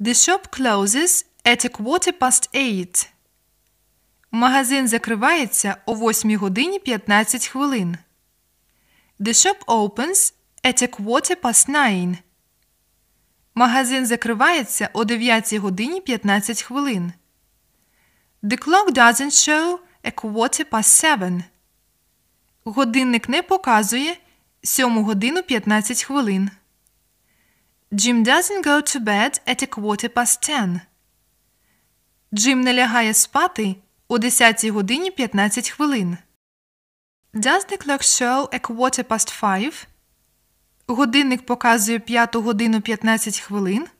The shop closes at a quarter past eight. Магазин закривається о 8 годині 15 хвилин. The shop opens at a quarter past nine. Магазин закривається о 9 годині 15 хвилин. The clock doesn't show a quarter past seven. Годинник не показує 7 годину 15 хвилин. Jim doesn't go to bed at a quarter past ten. Джим не лягає спати о 10 годині 15 хвилин. Does the clock show a quarter past five? Годинник показує 5 годину 15 хвилин.